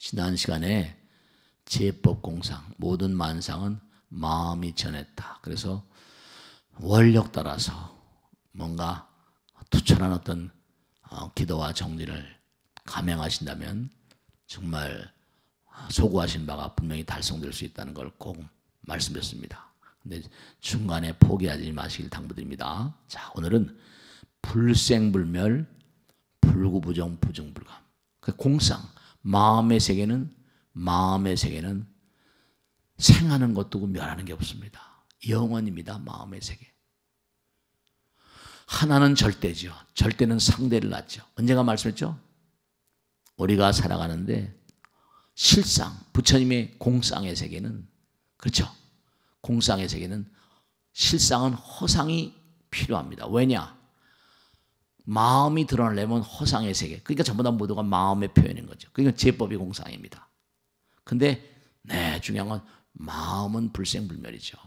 지난 시간에 제법 공상 모든 만상은 마음이 전했다. 그래서 원력 따라서 뭔가 투철한 어떤 어, 기도와 정리를 감행하신다면 정말 소구하신 바가 분명히 달성될 수 있다는 걸 꼭 말씀드렸습니다. 근데 중간에 포기하지 마시길 당부드립니다. 자, 오늘은 불생불멸, 불구부정, 부정불감. 그 공상, 마음의 세계는 마음의 세계는 생하는 것도 멸하는 게 없습니다. 영원입니다. 마음의 세계. 하나는 절대죠. 절대는 상대를 낳죠. 언제가 말씀했죠? 우리가 살아가는데 실상 부처님의 공상의 세계는 그렇죠. 공상의 세계는 실상은 허상이 필요합니다. 왜냐? 마음이 드러나려면 허상의 세계. 그러니까 전부 다 모두가 마음의 표현인 거죠. 그러니까 제법이 공상입니다. 근데 네, 중요한 건 마음은 불생불멸이죠.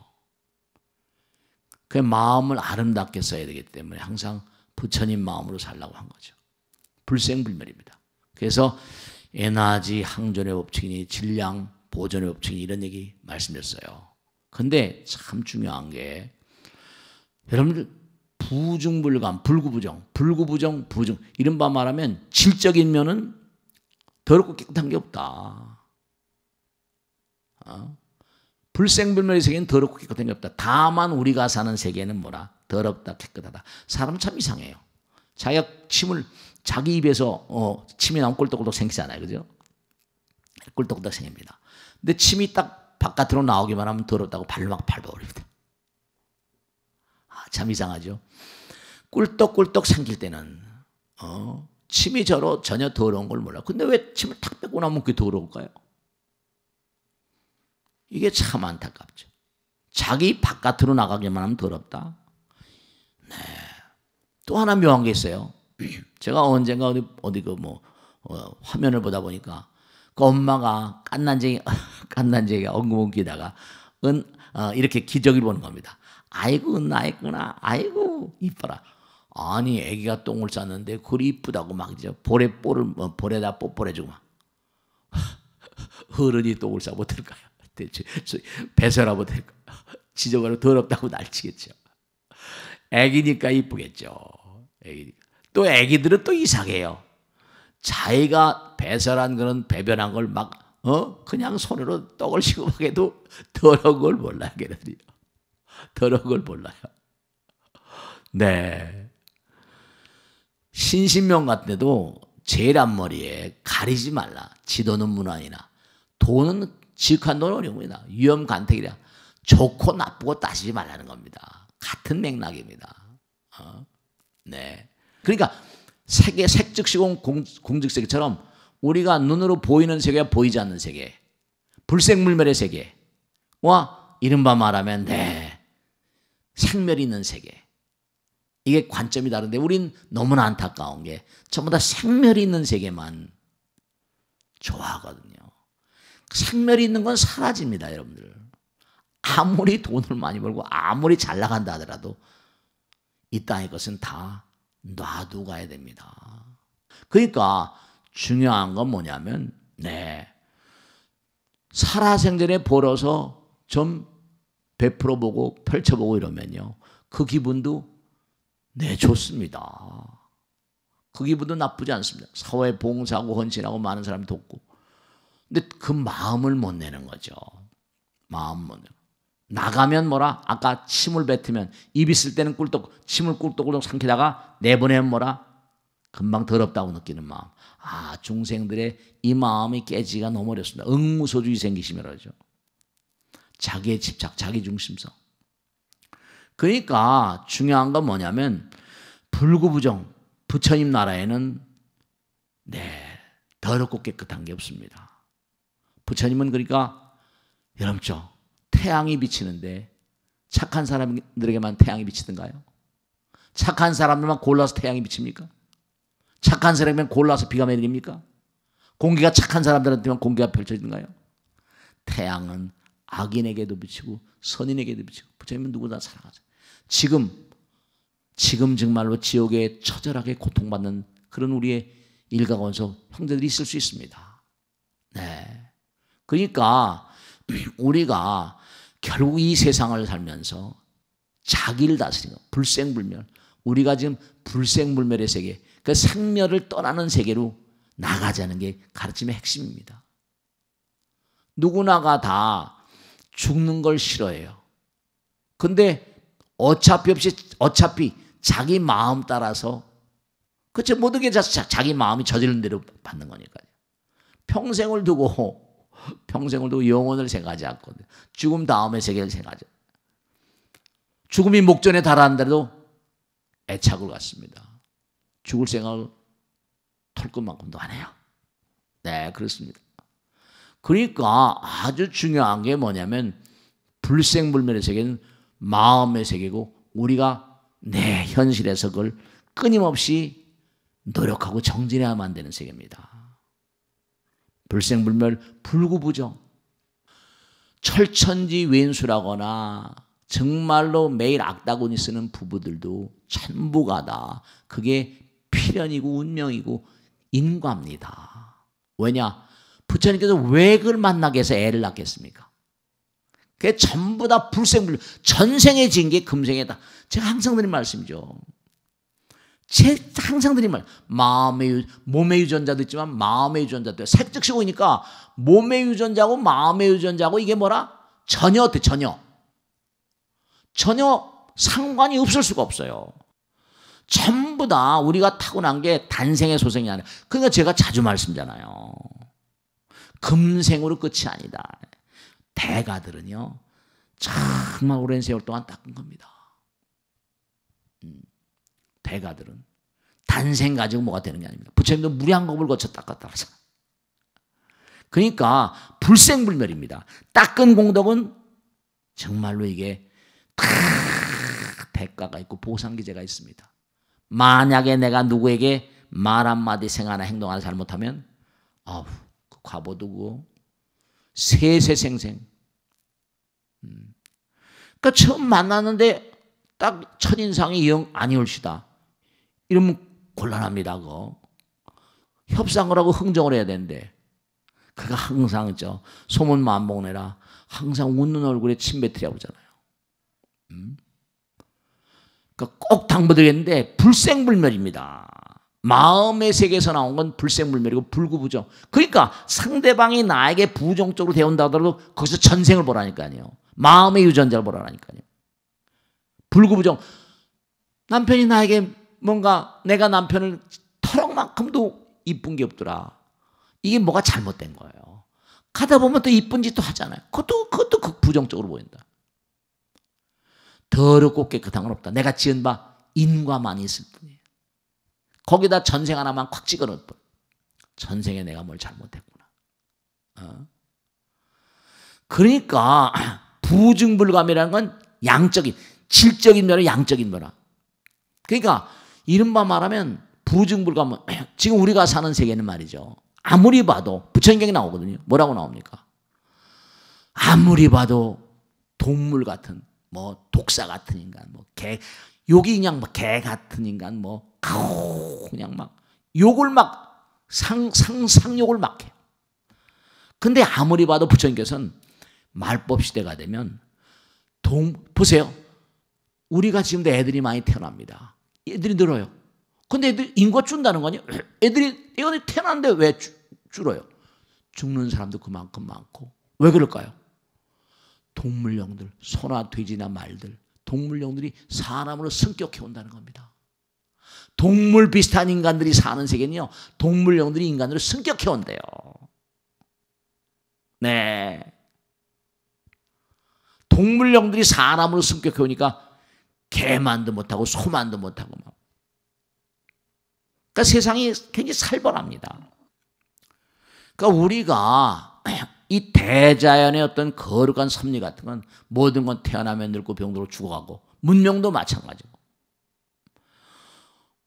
그 마음을 아름답게 써야 되기 때문에 항상 부처님 마음으로 살라고 한 거죠. 불생불멸입니다. 그래서 에나지 항존의 법칙이니 질량 보존의 법칙이니 이런 얘기 말씀드렸어요. 근데 참 중요한 게 여러분들 부중불감, 불구부정, 불구부정, 부중. 이른바 말하면 질적인 면은 더럽고 깨끗한 게 없다. 어? 불생불멸의 세계는 더럽고 깨끗한 게 없다. 다만 우리가 사는 세계는 뭐라? 더럽다, 깨끗하다. 사람 참 이상해요. 자기 침을 자기 입에서 어, 침이 나온 꼴떡꼴떡 생기잖아요. 그죠? 꼴떡꼴떡 생깁니다. 근데 침이 딱 바깥으로 나오기만 하면 더럽다고 발로 막 밟아버립니다. 참 이상하죠. 꿀떡꿀떡 삼킬 때는 어, 침이 저로 전혀 더러운 걸 몰라. 근데 왜 침을 탁 뱉고 나면 그게 더러울까요? 이게 참 안타깝죠. 자기 바깥으로 나가기만 하면 더럽다. 네. 또 하나 묘한 게 있어요. 제가 언젠가 어디, 어디 그뭐 어, 화면을 보다 보니까 그 엄마가 깐난쟁이 깐난쟁이가 엉금엉기다가 은 어, 이렇게 기저귀 보는 겁니다. 아이고 나이구나 아이고 이뻐라 아니 애기가 똥을 쌌는데 그리 이쁘다고 막 이제 볼에 볼을 뭐 볼에다 뽀뽀해주고 어른이 똥을 싸고 될까요? 대체 배설하고 될까? 지저분하고 더럽다고 날치겠죠. 애기니까 이쁘겠죠. 애기니까. 또 애기들은 또 이상해요. 자기가 배설한 거는 배변한 걸 막, 어? 그냥 손으로 떡을 씹어 먹해도 더러운 걸 몰라, 걔네들이. 더러운 걸 몰라요. 네. 신신명 같은데도 제일 앞머리에 가리지 말라. 지도는 문안이나 돈은 직한 돈 어려움이나 위험 간택이라 좋고 나쁘고 따지지 말라는 겁니다. 같은 맥락입니다. 어? 네. 그러니까 세계 색즉시공 공즉세계처럼 우리가 눈으로 보이는 세계와 보이지 않는 세계, 불생물멸의 세계와 이른바 말하면 네. 생멸이 있는 세계. 이게 관점이 다른데 우린 너무나 안타까운 게 전부 다 생멸이 있는 세계만 좋아하거든요. 생멸이 있는 건 사라집니다, 여러분들. 아무리 돈을 많이 벌고 아무리 잘 나간다 하더라도 이 땅의 것은 다 놔두 고 가야 됩니다. 그러니까 중요한 건 뭐냐면 네. 살아생전에 벌어서 좀 베풀어 보고 펼쳐 보고 이러면요. 그 기분도 네, 좋습니다. 그 기분도 나쁘지 않습니다. 사회 봉사하고 헌신하고 많은 사람 돕고. 근데 그 마음을 못 내는 거죠. 마음 못 내. 나가면 뭐라? 아까 침을 뱉으면 입 있을 때는 꿀떡 침을 꿀떡꿀떡 삼키다가 내보내면 뭐라? 금방 더럽다고 느끼는 마음. 아, 중생들의 이 마음이 깨지가 너무 어렵습니다. 응무소주의 생기시면 그러죠. 자기의 집착, 자기 중심성. 그러니까 중요한 건 뭐냐면 불구부정 부처님 나라에는 네 더럽고 깨끗한 게 없습니다. 부처님은 그러니까 여러분죠 태양이 비치는데 착한 사람들에게만 태양이 비치던가요? 착한 사람들만 골라서 태양이 비칩니까? 착한 사람에만 골라서 비가 내립니까? 공기가 착한 사람들한테만 공기가 펼쳐지는가요 태양은 악인에게도 미치고 선인에게도 미치고 부처님은 누구나 사랑하죠 지금 지금 정말로 지옥에 처절하게 고통받는 그런 우리의 일가원석 형제들이 있을 수 있습니다. 네. 그러니까 우리가 결국 이 세상을 살면서 자기를 다스리고 불생불멸 우리가 지금 불생불멸의 세계 그 생멸을 떠나는 세계로 나가자는 게 가르침의 핵심입니다. 누구나가 다 죽는 걸 싫어해요. 근데 어차피 없이 어차피 자기 마음 따라서 그치 모든 게 자, 자기 마음이 저지른 대로 받는 거니까요. 평생을 두고 평생을 두고 영혼을 생각하지 않거든요. 죽음 다음의 세계를 생각하죠. 죽음이 목전에 달는다도 애착을 갖습니다. 죽을 생각을 털것만큼도안 해요. 네, 그렇습니다. 그러니까 아주 중요한 게 뭐냐면 불생불멸의 세계는 마음의 세계고 우리가 내 현실에서 그걸 끊임없이 노력하고 정진해야만 안 되는 세계입니다. 불생불멸 불구부정 철천지 왼수라거나 정말로 매일 악다구니 쓰는 부부들도 전부가 다 그게 필연이고 운명이고 인과입니다. 왜냐? 부처님께서 왜 그걸 만나게 해서 애를 낳겠습니까? 그게 전부 다 불생불, 전생에 진게 금생에다. 제가 항상 드린 말씀이죠. 제 항상 드린 말, 마음의 몸의 유전자도 있지만 마음의 유전자도 색즉시 보니까 몸의 유전자고 마음의 유전자고 이게 뭐라? 전혀 어때? 전혀 전혀 상관이 없을 수가 없어요. 전부 다 우리가 타고난 게 단생의 소생이 아니라. 그러니까 제가 자주 말씀잖아요. 금생으로 끝이 아니다. 대가들은요. 정말 오랜 세월 동안 닦은 겁니다. 음, 대가들은 단생 가지고 뭐가 되는 게 아닙니다. 부처님도 무량겁을 거쳐 닦았다 그잖아 그러니까 불생불멸입니다. 닦은 공덕은 정말로 이게 다 대가가 있고 보상기제가 있습니다. 만약에 내가 누구에게 말 한마디 생 하나 행동 하나 잘못하면 아우 과보두고 세세생생. 음. 그러니까 처음 만났는데 딱 첫인상이 영 아니올시다. 이러면 곤란합니다. 그거. 협상을 하고 흥정을 해야 되는데 그가 항상 저 소문 만봉내라 항상 웃는 얼굴에 침 뱉으려고 하잖아요. 음? 그러니까 꼭 당부드리겠는데 불생불멸입니다. 마음의 세계에서 나온 건불생물멸이고 불구부정. 그러니까 상대방이 나에게 부정적으로 대운다 하더라도 거기서 전생을 보라니까요. 마음의 유전자를 보라니까요. 불구부정. 남편이 나에게 뭔가 내가 남편을 털럭만큼도 이쁜 게 없더라. 이게 뭐가 잘못된 거예요. 가다 보면 또 이쁜 짓도 하잖아요. 그것도, 그것도 그부정적으로 보인다. 더럽고 깨끗한 건 없다. 내가 지은 바 인과만 있을 뿐이에요 거기다 전생 하나만 콱찍어놓고 전생에 내가 뭘 잘못했구나. 어? 그러니까 부증불감이라는 건 양적인, 질적인 면에 양적인 면화. 그러니까 이른바 말하면 부증불감은 지금 우리가 사는 세계는 말이죠. 아무리 봐도 부처님경이 나오거든요. 뭐라고 나옵니까? 아무리 봐도 동물 같은 뭐 독사 같은 인간, 뭐 개, 여기 그냥 막개 같은 인간 뭐 그냥 막 욕을 막 상, 상상욕을 막 해요. 근데 아무리 봐도 부처님께서는 말법 시대가 되면 동 보세요. 우리가 지금도 애들이 많이 태어납니다. 애들이 늘어요. 근데 애들 인구가 준다는 거 아니에요? 애들이 애들이 태어났는데 왜 주, 줄어요? 죽는 사람도 그만큼 많고 왜 그럴까요? 동물령들, 소나 돼지나 말들 동물용들이 사람으로 승격해 온다는 겁니다. 동물 비슷한 인간들이 사는 세계는요. 동물령들이 인간으로 승격해 온대요. 네. 동물령들이 사람으로 승격해 오니까 개만도 못하고 소만도 못하고 막. 뭐. 그러니까 세상이 굉장히 살벌합니다. 그러니까 우리가 이 대자연의 어떤 거룩한 섭리 같은 건 모든 건 태어나면 늙고 병들어 죽어가고 문명도 마찬가지고.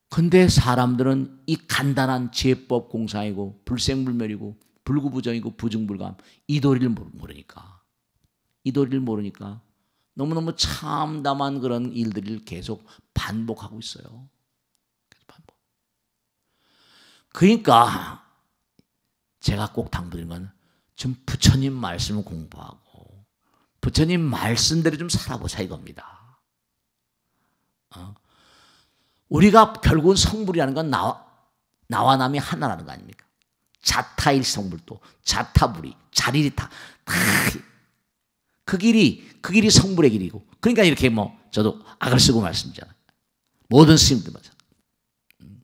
근데 사람들은 이 간단한 제법 공상이고 불생불멸이고 불구부정이고 부증불감이 도리를 모르니까 이 도리를 모르니까 너무너무 참담한 그런 일들을 계속 반복하고 있어요. 반복. 그러니까 제가 꼭 당부드린 건좀 부처님 말씀을 공부하고 부처님 말씀대로 좀 살아보자 이겁니다. 어? 우리가 결국은 성불이라는 건 나와, 나와 남이 하나라는 거 아닙니까? 자타일 성불도, 자타불이, 자리리타. 그 길이, 그 길이 성불의 길이고. 그러니까 이렇게 뭐, 저도 악을 쓰고 말씀드잖아요. 모든 스님들 맞아. 음.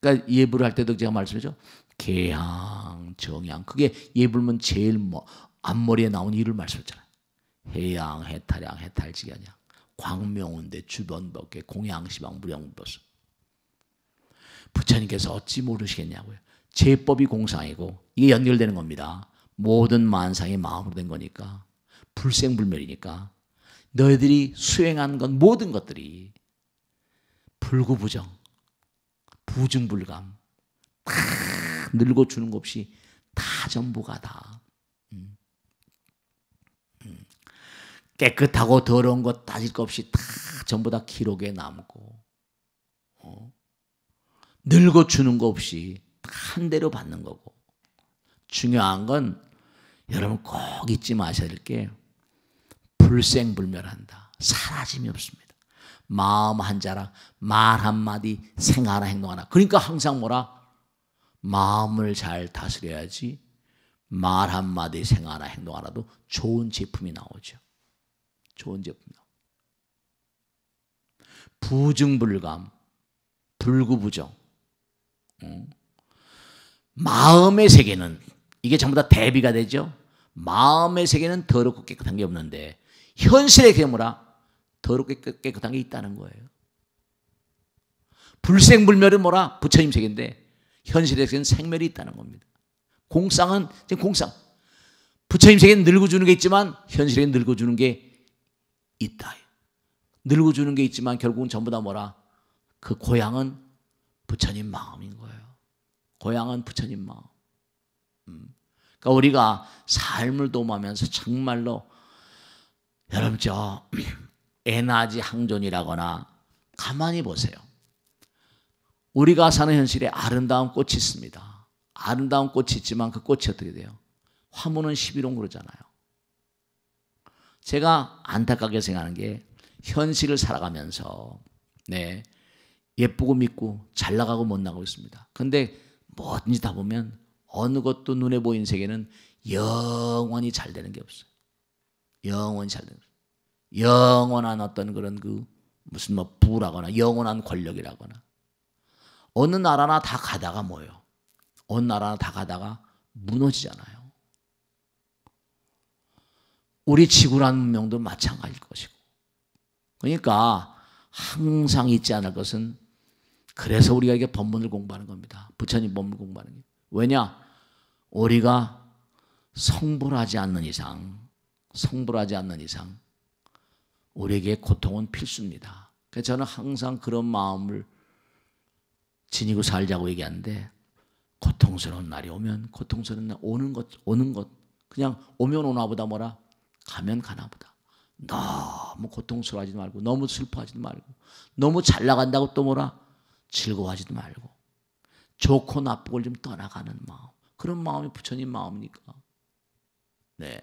그러니까 예불할 때도 제가 말씀했죠. 개야. 정양. 그게 예불문 제일 뭐 앞머리에 나온 이를 말씀했잖아요. 해양, 해탈양, 해탈지견양. 광명운대 주변법계 공양시방 무령법수. 부처님께서 어찌 모르시겠냐고요. 제법이 공상이고 이게 연결되는 겁니다. 모든 만상이 마음으로 된 거니까 불생불멸이니까 너희들이 수행한 건 모든 것들이 불구부정, 부증불감 다 늘고 주는 것 없이 다 전부가 다. 음. 음. 깨끗하고 더러운 것 따질 것 없이 다 전부 다 기록에 남고 어? 늙어 주는 것 없이 한 대로 받는 거고 중요한 건 여러분 꼭 잊지 마셔야 될 게 불생불멸한다. 사라짐이 없습니다. 마음 한 자락, 말 한마디, 생 하나, 행동 하나. 그러니까 항상 뭐라? 마음을 잘 다스려야지 말 한마디 생활나 행동 하나도 좋은 제품이 나오죠. 좋은 제품 나오죠. 부증불감, 불구부정. 응? 마음의 세계는 이게 전부 다 대비가 되죠. 마음의 세계는 더럽고 깨끗한 게 없는데 현실의 괴물아 더럽게 깨끗한 게 있다는 거예요. 불생불멸은 뭐라? 부처님 세계인데 현실에서는 생멸이 있다는 겁니다. 공상은 지금 공상. 부처님 세계는 늙어 주는 게 있지만 현실에 늙어 주는 게 있다. 늙어 주는 게 있지만 결국은 전부 다 뭐라? 그 고향은 부처님 마음인 거예요. 고향은 부처님 마음. 음. 그러니까 우리가 삶을 도모하면서 정말로 여러분 저 에나지 항존이라거나 가만히 보세요. 우리가 사는 현실에 아름다운 꽃이 있습니다. 아름다운 꽃이 있지만 그 꽃이 어떻게 돼요? 화무는 11원 그러잖아요. 제가 안타깝게 생각하는 게 현실을 살아가면서 네 예쁘고 믿고 잘 나가고 못 나가고 있습니다. 근데 뭐든지 다 보면 어느 것도 눈에 보이는 세계는 영원히 잘 되는 게 없어요. 영원히 잘 되는 영원한 어떤 그런 그 무슨 뭐 부라거나 영원한 권력이라거나 어느 나라나 다 가다가 뭐예요? 어느 나라나 다 가다가 무너지잖아요. 우리 지구라는 문명도 마찬가지일 것이고. 그러니까 항상 잊지 않을 것은 그래서 우리가 이게 법문을 공부하는 겁니다. 부처님 법문 공부하는 게. 왜냐? 우리가 성불하지 않는 이상, 성불하지 않는 이상, 우리에게 고통은 필수입니다. 그래서 저는 항상 그런 마음을 지니고 살자고 얘기하는데 고통스러운 날이 오면 고통스러운 날 오는 것 오는 것 그냥 오면 오나 보다 뭐라 가면 가나 보다 너무 고통스러워하지 말고 너무 슬퍼하지 말고 너무 잘 나간다고 또 뭐라 즐거워하지 말고 좋고 나쁘고를 좀 떠나가는 마음 그런 마음이 부처님 마음이니까 네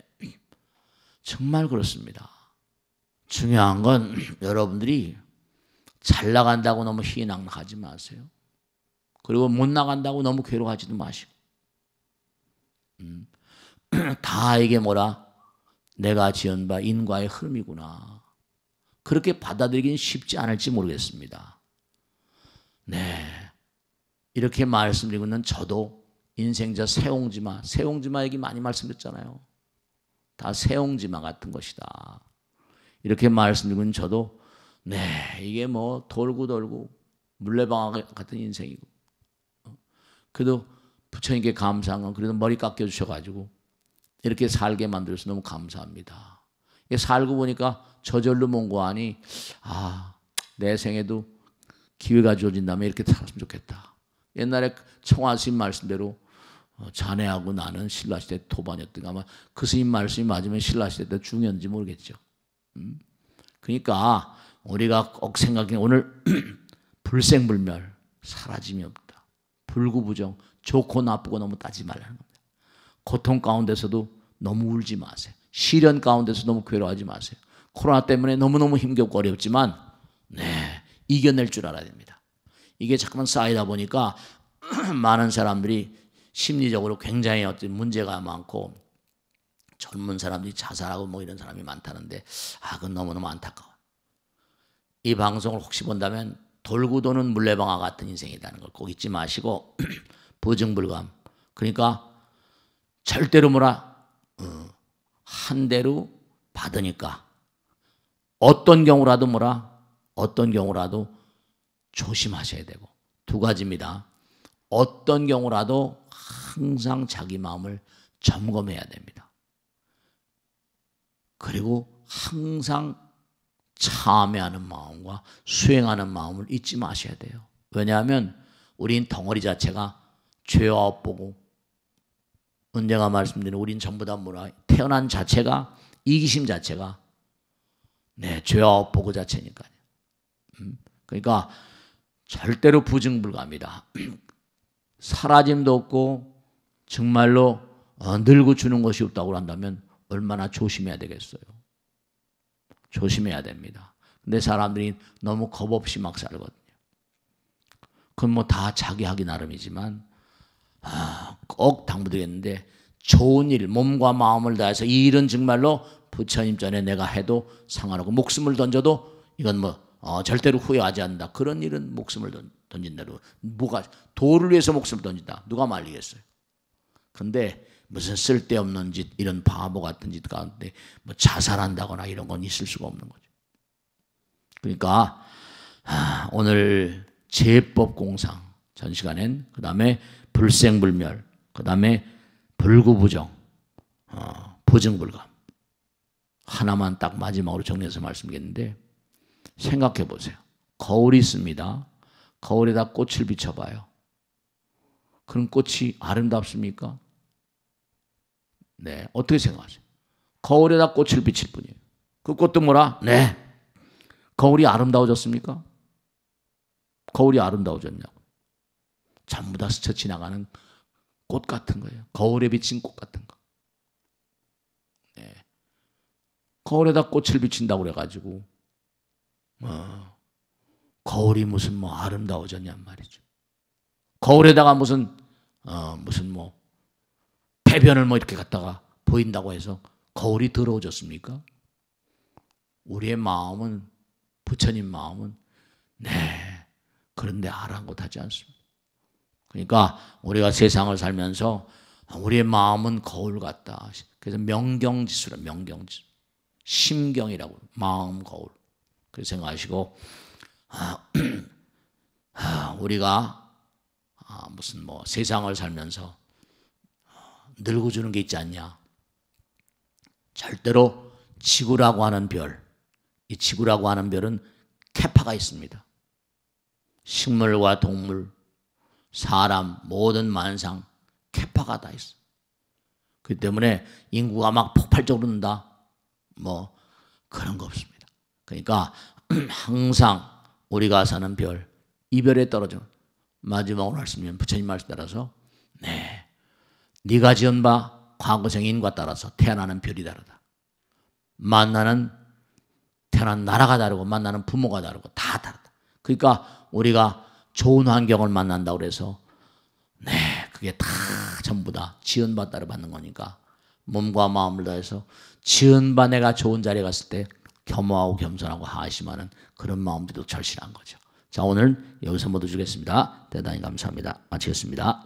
정말 그렇습니다 중요한 건 여러분들이 잘 나간다고 너무 희낙락하지 마세요 그리고 못 나간다고 너무 괴로워하지도 마시고. 음. 다에게 뭐라? 내가 지은 바 인과의 흐름이구나. 그렇게 받아들이긴 쉽지 않을지 모르겠습니다. 네. 이렇게 말씀드리고 는 저도 인생자 세옹지마, 세옹지마 얘기 많이 말씀드렸잖아요. 다 세옹지마 같은 것이다. 이렇게 말씀드리고 는 저도 네, 이게 뭐 돌고 돌고 물레방아 같은 인생이고 그래도 부처님께 감사한 건 그래도 머리 깎여주셔가지고 이렇게 살게 만들어서 너무 감사합니다. 살고 보니까 저절로 몽고하니 아, 내 생에도 기회가 주어진다면 이렇게 살았으면 좋겠다. 옛날에 청하신 말씀대로 어, 자네하고 나는 신라시대 도반이었던 아마 그 스님 말씀이 맞으면 신라시대 때 중요한지 모르겠죠. 음? 그러니까 우리가 꼭 생각해 오늘 불생불멸 사라짐이 없 불구부정, 좋고 나쁘고 너무 따지 말라는 겁니다. 고통 가운데서도 너무 울지 마세요. 시련 가운데서 너무 괴로워하지 마세요. 코로나 때문에 너무너무 힘겹고 어렵지만, 네, 이겨낼 줄 알아야 됩니다. 이게 자꾸만 쌓이다 보니까 많은 사람들이 심리적으로 굉장히 어떤 문제가 많고 젊은 사람들이 자살하고 뭐 이런 사람이 많다는데, 아, 그건 너무너무 안타까워. 이 방송을 혹시 본다면 돌고 도는 물레방아 같은 인생이라는 걸 꼭 잊지 마시고 부증불감 그러니까 절대로 뭐라 어, 한 대로 받으니까 어떤 경우라도 뭐라 어떤 경우라도 조심하셔야 되고 두 가지입니다. 어떤 경우라도 항상 자기 마음을 점검해야 됩니다. 그리고 항상 참여하는 마음과 수행하는 마음을 잊지 마셔야 돼요. 왜냐하면 우린 덩어리 자체가 죄와 업보고 은재가 말씀드린 우린 전부 다 뭐라 태어난 자체가 이기심 자체가 네 죄와 업보고 자체니까요. 음? 그러니까 절대로 부증불가합니다. 사라짐도 없고 정말로 늘고 어, 주는 것이 없다고 한다면 얼마나 조심해야 되겠어요. 조심해야 됩니다. 근데 사람들이 너무 겁 없이 막 살거든요. 그건 뭐 다 자기 하기 나름이지만 아, 꼭 당부드리겠는데 좋은 일, 몸과 마음을 다해서 이 일은 정말로 부처님 전에 내가 해도 상관없고 목숨을 던져도 이건 뭐 어, 절대로 후회하지 않는다. 그런 일은 목숨을 던, 던진다고. 뭐가 도를 위해서 목숨을 던진다. 누가 말리겠어요? 근데 무슨 쓸데없는 짓, 이런 바보 같은 짓 가운데 뭐 자살한다거나 이런 건 있을 수가 없는 거죠. 그러니까 아, 오늘 제법 공상 전 시간엔 그 다음에 불생불멸 그 다음에 불구부정 어, 부정불감 하나만 딱 마지막으로 정리해서 말씀드리겠는데 생각해 보세요. 거울이 있습니다. 거울에다 꽃을 비춰봐요. 그럼 꽃이 아름답습니까? 네. 어떻게 생각하세요? 거울에다 꽃을 비칠 뿐이에요. 그 꽃도 뭐라? 네. 거울이 아름다워졌습니까? 거울이 아름다워졌냐고. 전부 다 스쳐 지나가는 꽃 같은 거예요. 거울에 비친 꽃 같은 거. 네. 거울에다 꽃을 비친다고 그래가지고, 뭐, 거울이 무슨 뭐 아름다워졌냔 말이죠. 거울에다가 무슨, 어, 무슨 뭐, 해변을 뭐 이렇게 갔다가 보인다고 해서 거울이 더러워졌습니까? 우리의 마음은 부처님 마음은 네 그런데 아랑곳하지 않습니다. 그러니까 우리가 세상을 살면서 우리의 마음은 거울 같다. 그래서 명경지수라 명경지 심경이라고 마음 거울 그 생각하시고 아, 아, 우리가 아, 무슨 뭐 세상을 살면서 늙어주는 게 있지 않냐? 절대로 지구라고 하는 별, 이 지구라고 하는 별은 캐파가 있습니다. 식물과 동물, 사람, 모든 만상, 캐파가 다 있어. 그 때문에 인구가 막 폭발적으로 는다. 뭐, 그런 거 없습니다. 그러니까 항상 우리가 사는 별, 이별에 떨어져. 마지막으로 말씀드면 부처님 말씀 따라서, 네. 네가 지은 바 과거생인과 따라서 태어나는 별이 다르다. 만나는 태어난 나라가 다르고 만나는 부모가 다르고 다 다르다. 그러니까 우리가 좋은 환경을 만난다 그래서 네 그게 다 전부 다 지은 바 따로 받는 거니까 몸과 마음을 다해서 지은 바 내가 좋은 자리에 갔을 때 겸허하고 겸손하고 하심하는 그런 마음도 절실한 거죠. 자 오늘 여기서 모두 주겠습니다. 대단히 감사합니다. 마치겠습니다.